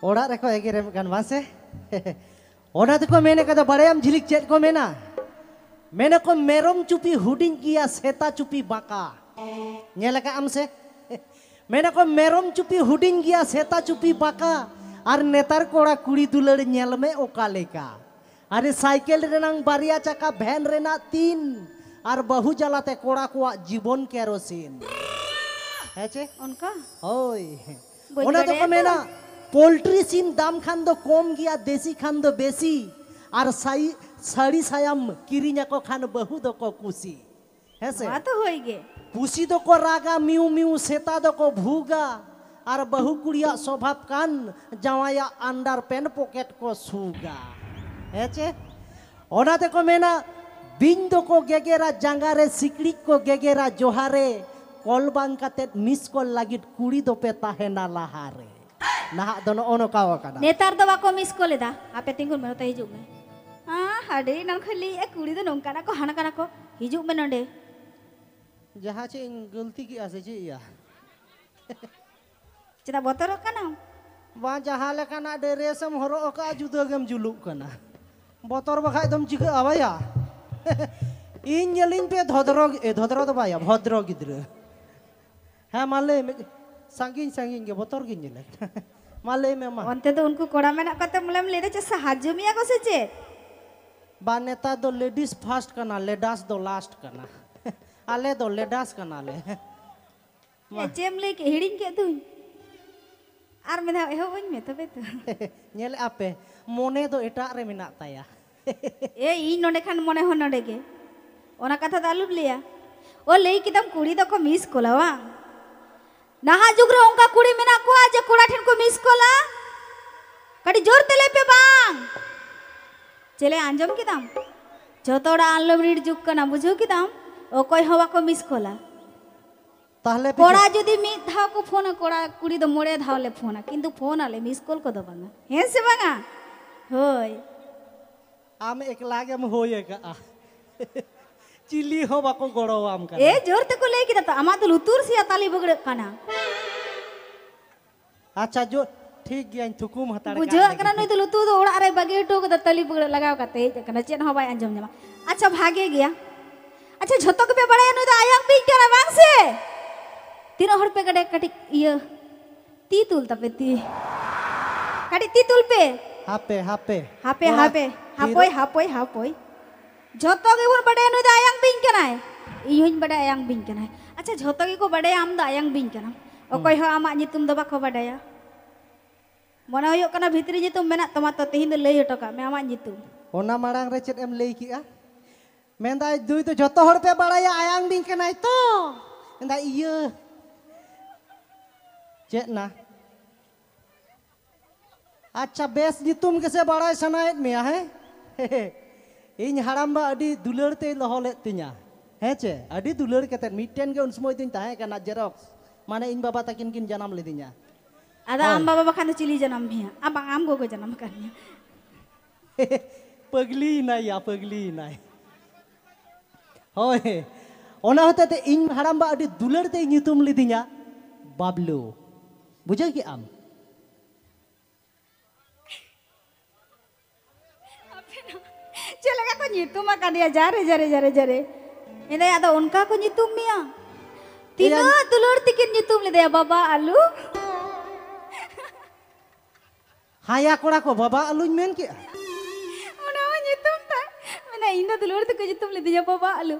Orang reko ekir ya ganwas eh. Orang itu kok mana kata barayam jilik cek kok mana? Mana kok merom cupi huding kia seta cupi baka? Nyalakan am se? Mana kok merom cupi huding kia seta cupi baka? Ar netar kora kuri dulur nyelme okaleka. Ada cycle renang baria caka ban rena tin. Ar bahu jalate kora kuat jibon kerosin. Hece? Onka? Oi. Orang itu kok mana? Poultry सीम दाम खान दो कम गया देसी खान दो बेसी और साई साड़ी सायम किरीना को खान बहुत दो को कुसी है से बात तो होएगी पुसी दो को रागा मिउ मिउ सेता दो को भूगा और बहु कुड़िया स्वभाव कान जवाया अंडर पेन पॉकेट को सूगा है चे और आते को मैंना बिंदो को गेगेरा जंगारे सिकड़ी को गेगेरा जोहारे कॉल का ते मिस कॉल लगी कुड़ी दो पे ताहे ना लाहारे ᱱᱟᱦᱟᱜ ᱫᱚ ᱱᱚᱜᱼᱚ ᱱᱚᱝᱠᱟᱣ ᱟᱠᱟᱱᱟ ᱱᱮᱛᱟᱨ ᱫᱚ ᱵᱟᱠᱚ ᱢᱤᱥ ᱠᱚ ᱞᱮᱫᱟ ᱟᱯᱮ ᱛᱤᱸᱜᱩᱱ ᱢᱮ ᱱᱚᱛᱮ ᱦᱤᱡᱩᱜ ᱢᱮ ᱦᱟᱸ ᱦᱟᱰᱮ ᱱᱟᱱ ᱠᱷᱚᱱ ᱞᱟᱹᱭᱮᱜᱼᱟ ᱠᱩᱲᱤ ᱫᱚ ᱱᱚᱝᱠᱟᱱᱟ ᱠᱚ ᱦᱟᱱᱟ ᱠᱟᱱᱟ ᱠᱚ ᱦᱤᱡᱩᱜ ᱢᱮ ᱱᱚᱸᱰᱮ ᱡᱟᱦᱟᱸ ᱪᱮᱫ ᱤᱧ ᱜᱟᱹᱞᱛᱤ ᱠᱮᱜᱼᱟ ᱥᱮ ᱪᱮᱫ ᱭᱟ ᱪᱮᱫᱟᱜ ᱵᱚᱛᱚᱨᱚᱜ ᱠᱟᱱᱟᱢ ᱵᱟᱝ ᱡᱟᱦᱟᱸ ᱞᱮᱠᱟᱱᱟᱜ ᱰᱨᱮᱥᱮᱢ ᱦᱚᱨᱚᱜ ᱟᱠᱟᱜᱼᱟ ᱡᱩᱫᱟᱹ ᱜᱮᱢ ᱡᱩᱞᱩᱜ ᱠᱟᱱᱟ ᱵᱚᱛᱚᱨ ᱵᱟᱠᱷᱟᱡ ᱫᱚᱢ ᱪᱤᱠᱟᱹᱜᱼᱟ ᱵᱟᱭᱟ ᱤᱧ ᱧᱮᱞᱤᱧ ᱯᱮ ᱫᱷᱚᱫᱨᱚ ᱫᱷᱚᱫᱨᱚ ᱫᱚ ᱵᱟᱭᱟ ᱵᱷᱚᱫᱨᱚ ᱜᱤᱫᱽᱨᱟᱹ ᱦᱮᱸ ᱢᱟ ᱞᱟᱹᱭ ᱢᱮ ᱥᱟᱺᱜᱤᱧ ᱥᱟᱺᱜᱤᱧ ᱜᱮ ᱵᱚᱛᱚᱨ ᱜᱤᱧ ᱧᱮᱞᱮᱫ माले में मा अंते तो उनको कोड़ा में फर्स्ट करना लेडास दो लास्ट करना आले दो लेडास करना ले चेम ले के हेडिंग के तू आर में ना ये हो तो बे तो नेल आपे मोने दो इटा रे मिना ताया ए इन नोने खान मोने हो नडे ओना कथा दालुब लिया ओ लेई किदम कुड़ी दो को मिस कोलावा ᱱᱟᱦᱟ ᱡᱩᱜᱽ ᱨᱮ ᱚᱱᱠᱟ ᱠᱩᱲᱤ ᱢᱮᱱᱟᱜ ᱠᱚᱣᱟ ᱡᱮ ᱠᱚᱲᱟ ᱴᱷᱮᱱ ᱠᱚ ᱢᱤᱥ ᱠᱚᱞᱟ ᱠᱟᱹᱴᱤᱡ ᱡᱳᱨ ᱛᱮ ᱞᱟᱹᱭ ᱯᱮ ᱵᱟᱝ ᱪᱮᱞᱮ ᱟᱸᱡᱚᱢ ᱠᱮᱫᱟᱢ ᱡᱚᱛᱚ ᱦᱚᱲᱟᱜ ᱟᱱᱞᱤᱢᱤᱴᱮᱰ ᱡᱩᱜᱽ ᱠᱟᱱᱟ ᱵᱩᱡᱷᱟᱹᱣ ᱠᱮᱫᱟᱢ ᱚᱠᱚᱭ ᱦᱚᱸ ᱵᱟᱠᱚ ᱢᱤᱥ ᱠᱚᱞᱟ ᱛᱟᱦᱞᱮ ᱠᱚᱲᱟ ᱡᱩᱫᱤ ᱢᱤᱫ ᱫᱷᱟᱣ ᱠᱚ ᱯᱷᱳᱱᱟ ᱠᱚᱲᱟ ᱠᱩᱲᱤ ᱫᱚ ᱢᱚᱬᱮ ᱫᱷᱟᱣ ᱞᱮ ᱯᱷᱳᱱᱟ ᱠᱤᱱᱛᱩ ᱯᱷᱳᱱ ᱟᱞᱮ ᱢᱤᱥ ᱠᱚᱞ ᱠᱚᱫᱚ ᱵᱟᱝᱟ ᱦᱮᱸ ᱥᱮ ᱵᱟᱝᱟ ᱦᱳᱭ ᱟᱢ ᱮᱠᱞᱟ ᱜᱮᱢ ᱦᱳᱭ ᱟᱠᱟᱜᱼᱟ चिली हो बाको गड़ो आम का ए जोर ते ले के ता अमा तो लुतुर से ताली बगड़ काना अच्छा जो ठीक गया थुकुम हताड़ बुझो कना नय तो लुतु तो ओड़ा रे बगे टोक ताली बगड़ लगाव काते कना चेन हो बाय अंजम जमा अच्छा भागे गया अच्छा झतो के पे बड़े तो आया पी के ना से तीन हड़ पे कड़े कटी ये ती तुल तपे ती कटी ती तुल पे हापे हापे हापे हापे हापोई हापोई हापोई जो आयंग आयंग अच्छा जो आयंग हम्म। आम बाया मन हो भित्री मेना तेहन लै अटोमे आम तो जो पे बड़ा आयंग तो चेना अच्छा बेस के ini haramba adi dulur te loh le hece adi dulur ke te miten ke itu ntahe karena nak jerok mana in baba takin kin janam le ada am baba bakana cili janam bia apa am gogo janam kanya pegli na ya pegli na hoi ona hote te in haram ba adi dulur te nyutum le tunya bablu bujaki am gitu makan dia jari jari jari jari. Ini ada unka aku nyitum ya. Tina tulur tikin nyitum lidah ya baba alu. Haya aku ko baba alu main ki. Mana mau nyitum ta? Mana inda tulur tikin nyitum lihat ya baba alu.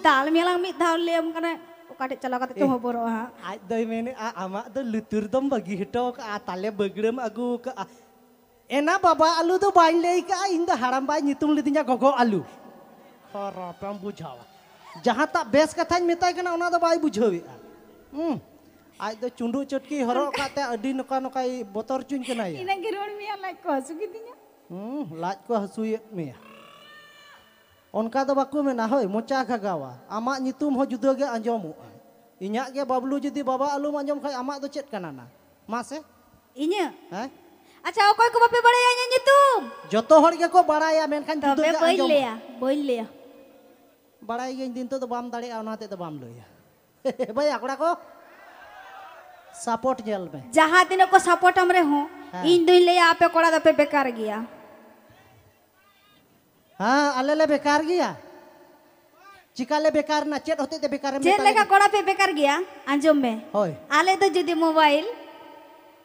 Dal melang mi dal lem karena kadek celaka kata cuma eh. boro ha. Ai doi mene tuh itu lutur dom bagi hitok tali begrem agu ke ah, ah. Enak baba alu tu bain leka inda haram bai nyitung lidinya gogo alu. Harapam bujawa. Jahat tak bes katanya mitai kena ona tu bai bujawi. Hmm. ayo tu cundu cutki haro kata adi nuka nuka i botor cun kena ya. Ina geror mia laj ko hasu Hmm, laj ko hasu ya mia. Onka tu baku mena hoi mocha kagawa. Ama nyitum ho judo ge anjomu. Inyak ge bablu jadi baba alu manjom kai ama tu cet kanana. Mas eh? Inya. Eh? ᱟᱪᱪᱷᱟ ᱚᱠᱚᱭ ᱠᱚ ᱵᱟᱯᱮ ᱵᱟᱲᱟᱭᱟ ᱤᱧᱟᱹᱜ ᱧᱩᱛᱩᱢ ᱡᱚᱛᱚ ᱦᱚᱲ ᱜᱮᱠᱚ ᱵᱟᱲᱟᱭᱟ ᱢᱮᱱᱠᱷᱟᱱ ᱛᱚᱵᱮ ᱵᱟᱹᱧ ᱞᱟᱹᱭᱟ ᱵᱟᱹᱧ ᱞᱟᱹᱭᱟ ᱵᱟᱲᱟᱭ ᱜᱤᱭᱟᱹᱧ ᱱᱤᱛᱚᱜ ᱫᱚ ᱵᱟᱢ ᱫᱟᱲᱮᱭᱟᱜᱼᱟ ᱚᱱᱟᱛᱮ ᱫᱚ ᱵᱟᱢ ᱞᱟᱹᱭᱟ ᱵᱟᱹᱭ ᱟᱠᱚᱲᱟ ᱠᱚ सपोर्ट जल में जहाँ दिन को सपोर्ट हमरे हो हाँ। इन दिन ले आप पे कोड़ा पे बेकार गया हाँ अले ले बेकार गया चिका ले बेकार ना चेट होते ते बेकार में चेट लेका कोड़ा पे बेकार गया अंजुम में होय अले तो जदी मोबाइल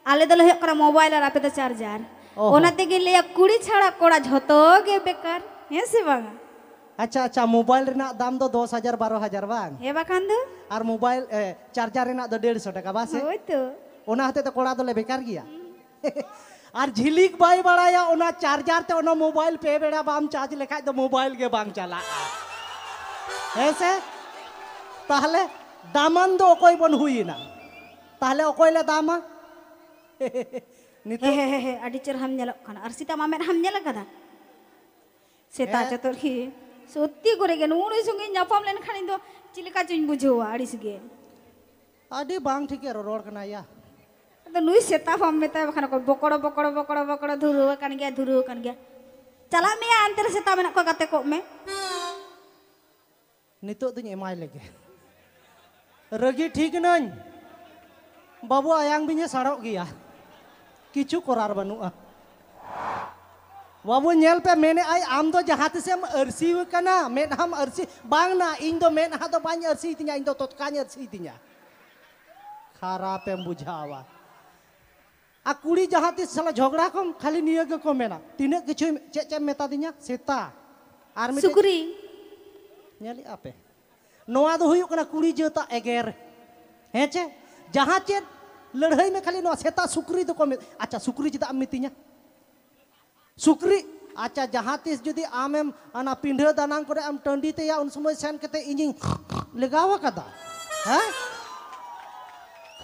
आले मोबाइल और आपे तो चार्जर कुड़ी छाड़ा कोड़ा झतो के बेकार अच्छा अच्छा मोबाइल दाम दो 10000 12000 बांग हे बाखान और मोबाइल चार्जर रेना दो 150 টাকা तो ओना हते तो कोड़ा दले बेकार गिया और झिलिक बाई बड़ाया ओना मोबाइल पे बेड़ा बाम चार्ज लेखाय तो मोबाइल के बांग चला ऐसे ताहले दामन दो बन हुई ना ताहले दामा nito adi cer ham nyelok kan arsita mamet ham nyelok kada seta eh? catur ki sutti gorege nuru sungi nyapam len kan itu cilika cing bujo adi sige adi bang tike ro ror kana ya ada ya. nui seta fam meta bakana ko bokoro bokoro bokoro bokoro duru kan ge duru kan ge, cala me ya antar seta menak ko kate ko me nito tu nyemai lege Ragi tik nan babu ayang binya sarok gi ya kicu korar banu ah. Wabu nyelpe, pe mene ai am do jahat se am ersi men ham ersi bang na indo men hato banyi ersi itinya indo tot kanya ersi itinya. Kara pe mbu jawa. Akuli jahat se salah jogra kom kali niya ke komena. Tine kicu cek cek seta. Armi sukuri. Nyali ape. Noa do huyuk kuli jota eger. Hece. Jahat cek lerhai me kali noa seta sukri itu komit acha sukri jita amitinya sukri acha jahatis judi amem ana pindah danang kore am tondi te ya unsumo sen kete injing legawa kata ha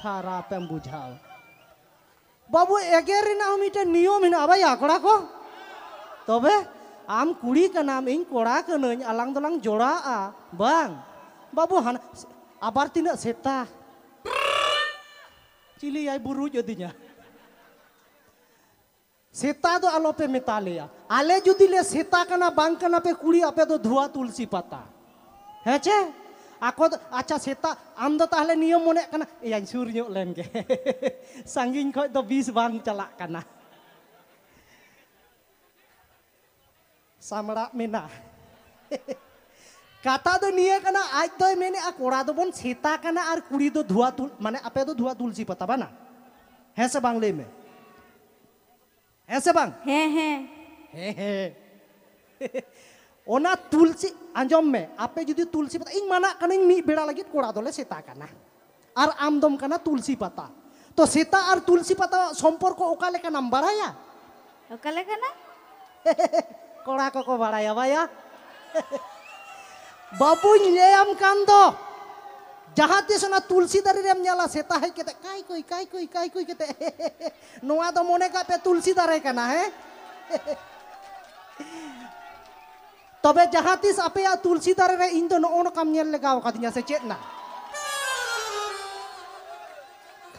kara pem bujau babu egeri na humite nio mina abai ya, akora ko tobe am kuli kana am ing kora nanya alang dolang jora a bang babu han abar tina setah Cili ya buru jodinya. Sita do alope metale ya. Ale judi le sita kana bang pe kuli ape do dua tulsi pata. Hece? Aku acha seta. Amdo tahle niom mone kana ya insur nyok lemge. Sangin koi do bis bang calak kana. Samra mina. ᱠᱟᱛᱟ ᱫᱚ ᱱᱤᱭᱟᱹ ᱠᱟᱱᱟ ᱟᱡ ᱫᱚᱭ ᱢᱮᱱᱮᱜᱼᱟ ᱠᱚᱲᱟ ᱫᱚᱵᱚᱱ ᱥᱮᱛᱟ ᱠᱟᱱᱟ ᱟᱨ ᱠᱩᱲᱤ ᱫᱚ ᱫᱷᱩᱣᱟ ᱫᱩᱞ ᱢᱟᱱᱮ ᱟᱯᱮ ᱫᱚ ᱫᱷᱩᱣᱟ ᱫᱩᱞᱪᱤ ᱯᱟᱛᱟ ᱵᱟᱝᱟ ᱦᱮᱸ ᱥᱮ ᱵᱟᱝ ᱞᱟᱹᱭ ᱢᱮ ᱦᱮᱸ ᱥᱮ ᱵᱟᱝ ᱦᱮᱸ ᱦᱮᱸ ᱦᱮᱸ ᱦᱮᱸ ᱚᱱᱟ ᱛᱩᱞᱪᱤ ᱟᱸᱡᱚᱢ ᱢᱮ ᱟᱯᱮ ᱡᱩᱫᱤ ᱛᱩᱞᱪᱤ ᱯᱟᱛᱟ ᱤᱧ ᱢᱟᱱᱟᱜ ᱠᱟᱹᱱᱟᱹᱧ ᱢᱤᱫ ᱵᱮᱲᱟ ᱞᱟᱹᱜᱤᱫ ᱠᱚᱲᱟ ᱫᱚᱞᱮ ᱥᱮᱛᱟ ᱠᱟᱱᱟ ᱟᱨ ᱟᱢ ᱫᱚᱢ ᱠᱟᱱᱟ ᱛᱩᱞᱪᱤ ᱯᱟᱛᱟ ᱛᱚ ᱥᱮᱛᱟ ᱟᱨ ᱛᱩᱞᱪᱤ ᱯᱟᱛᱟ ᱥᱚᱢᱯᱚᱨᱠᱚ ᱚᱠᱟ ᱞᱮᱠᱟᱱᱟᱢ ᱵᱟᱲᱟᱭᱟ ᱚᱠᱟ ᱞᱮᱠᱟᱱᱟ ᱠᱚᱲᱟ ᱠᱚᱠᱚ ᱵᱟᱲᱟᱭᱟ ᱵᱟᱭᱟ बाबू लैम कांदो जहाँ तीस ना तुलसी दारी सेता हे कई कई कई कई कई कई कोई केते का पे तुलसी दारे कना है तबे जहाँ तीस आपे तुलसी दारे इन दो नोन से चेना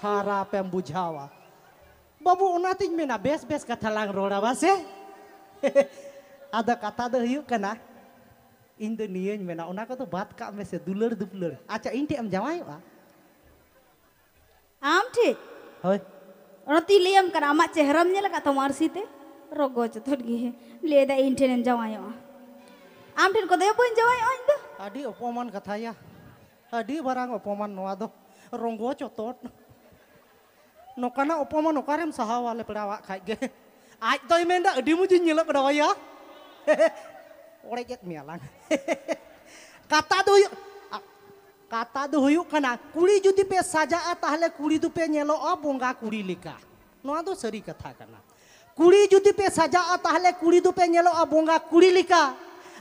खारा पे बुझावा बाबू उनातिंग में बेस बेस कथा लांग रोड़ा से अदा kata dah yuk kena Indo niye nah, ni mena onako to bat ka mesi duler duler acha inti am jawa yu a am ti hoi ono ti liam kan ama cehram nyela ka to mar sitte rogo cha inti nen jawa yu a am ti pun to yu jawa yu a indo a di o poman ka taya a di barang no ado rogo no kana o poman karem sahawa le pera wa kai ge a to yu di mu ji nyela pera oreget mialan. kata duyu kata duyu kana kuli judi pe saja atahle kuli tu pe nyelo abongga kuli lika. No ado seri kata kana. Kuli judi pe saja atahle kuli tu pe nyelo abongga kuli lika.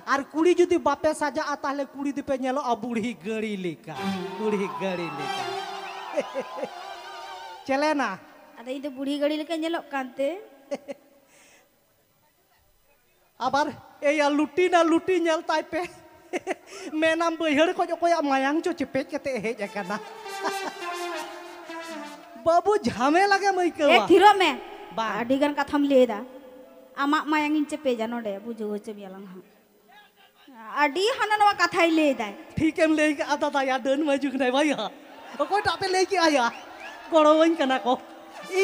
Ar kuli judi bape saja atahle kuli tu pe nyelo aburi geri lika. Aburi geri lika. Celena. Ada itu buri geri lika nyelo kante. abar eya luti na luti nyal taipe menam beher ko joko ya mayang cho cepet kete he jakana babu jame lage mai ke eh thiro me ba adigan katham leda amak mayang in cepe janode bujo che bialang ha adi hananwa kathai leda ठीक एम ले आदा दाया डन मजुक नहीं भाई हा ओको टापे ले के आया गड़ोवन कना को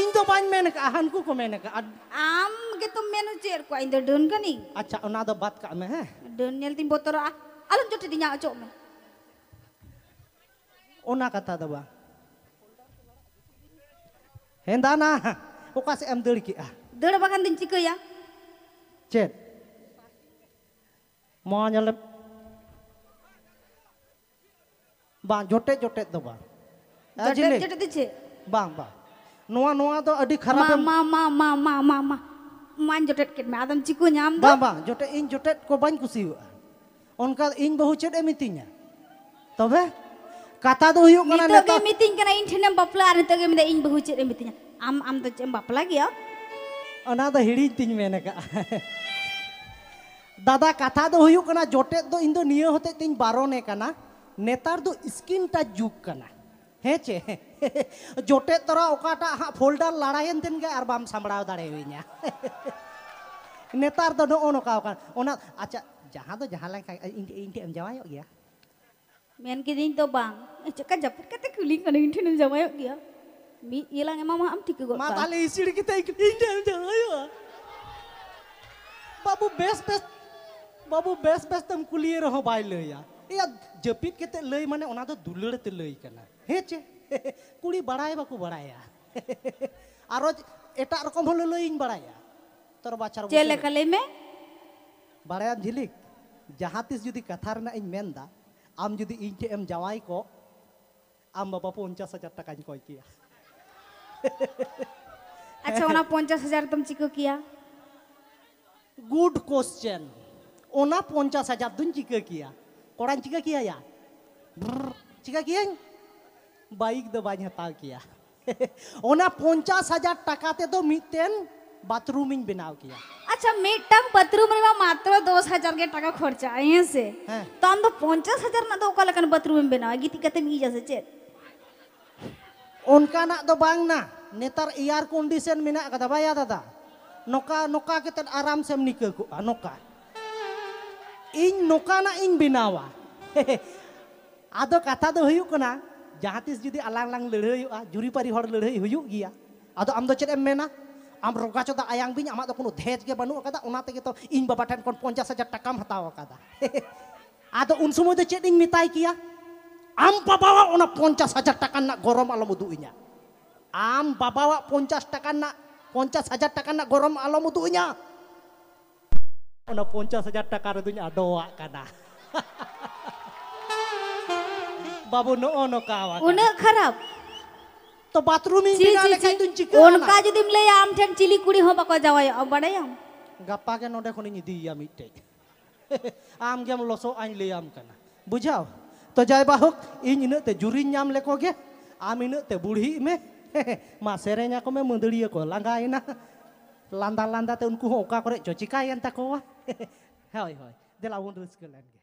इन तो बान मेन का हन को को मेन का आम itu tum menu jer ko ainda don acha ona do bat ka me tim botor a alon jotti dinya acho me ona kata da ba henda na o kas em deul ki a ya chet mo nyal ba jotte jotte da ba jotte jotte di che ba ba Nuwa nuwa to adi kharap ma ma ma main jotet ket me adam chiku nyam do ba ba jote in jotet ko bañ kusi onka in bahu chet ya. tobe kata do huyuk kana neta ke mitin kana in thinem bapla ar nete ke me in bahu chet ya. am am do chem bapla gi yo ya. ona da hiri tin dada kata do huyuk kana jotet do in do niye hote tin barone kana netar do skin juk kana hece jote tora okata hak folder larayen den ge ar bam sambrao dare hoyna netar do ono ka ona acha jaha do jaha lang kai eh, inte inte am jawayo ge men ki bang eh, acha ka japit kate kuling kan inte nun jawayo ge mi ilang ema ma am tik go ma tale isid ki babu best best babu best best tem kulier ho bailo ya या जपीद के लय माने ओना दो दुलड़ ते लय कना हे चे कुड़ी बड़ाए बाको बड़ाया और एट रकम होलो लयिन बड़ाया तर बाचार चे लेका झिलिक जहाँ तीस जुदी कथा रना आम जुदी इन चे एम को आम बाबा पंचाश हजार টাকা कय কিয়া अच्छा पंचाश हजार तुम चिको किया गुड क्वेश्चन पंचाश हजार दूँ चिका किया কুরাং চিকা কি আয়া চিকা কি বাইক দবা হতা কি ওনা 50000 টাকা তে তো মিতেন বাথরুম ইন বানাও কি আচ্ছা মে টম বাথরুম মে মাত্র 20000 টাকা খরচ আহে সে তন তো 50000 না তো ওকালকন বাথরুম ইন বানাও গিত কতে মি যাছে চে ওনকা না তো বাং না নেতার এয়ার কন্ডিশন মিনা ক দবা দাদা নোকা নোকা কতে আরাম সে নিকো নোকা ing nukana ing binawa. Ado kata do huyuk kena, jahatis jadi alang lang lelehuyuk a, ah, juri pari hor lelehuyuk gya. Ado am do cet em mena, am roka ayang bin, amak do kuno dhej ke banu kata, unate gitu, ing babatan kon ponca saja takam hatawa kata. Ado unsumu do cet mitai kia, am babawa ona ponca saja takan nak gorom alamudu inya. Am babawa ponca takan nak, ponca saja takan nak gorom alamudu ponca takan nak gorom inya. Ono ponca saja takar dunya doa kana. Babu no ono kawa. Una kharab. तो bathroom में बिना लेखाई तुम चिकन उनका जो दिमले आम ठन चिली कुड़ी हो बको जावाय अब बड़े हम गप्पा के नोडे खोनी दी या मिटे आम के हम लोसो आइन ले आम कना बुझाओ तो जाय बाहुक इन इन ते जुरी नाम लेको गे आम इन me बूढ़ी में मा सेरेnya ko me mundeliya ko langaina nah. landa-landa te unku ho oka kore jo cikayan takowa Hoi, hoi. De la 11 lenghe.